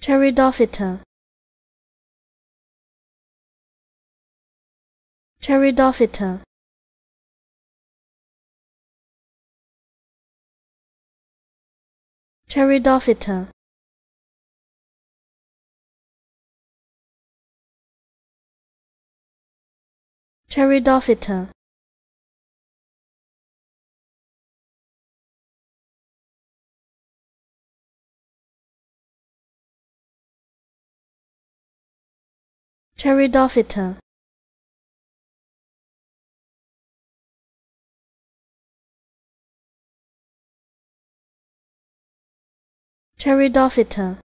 Pteridophyta Pteridophyta Pteridophyta Pteridophyta Pteridophyta Pteridophyta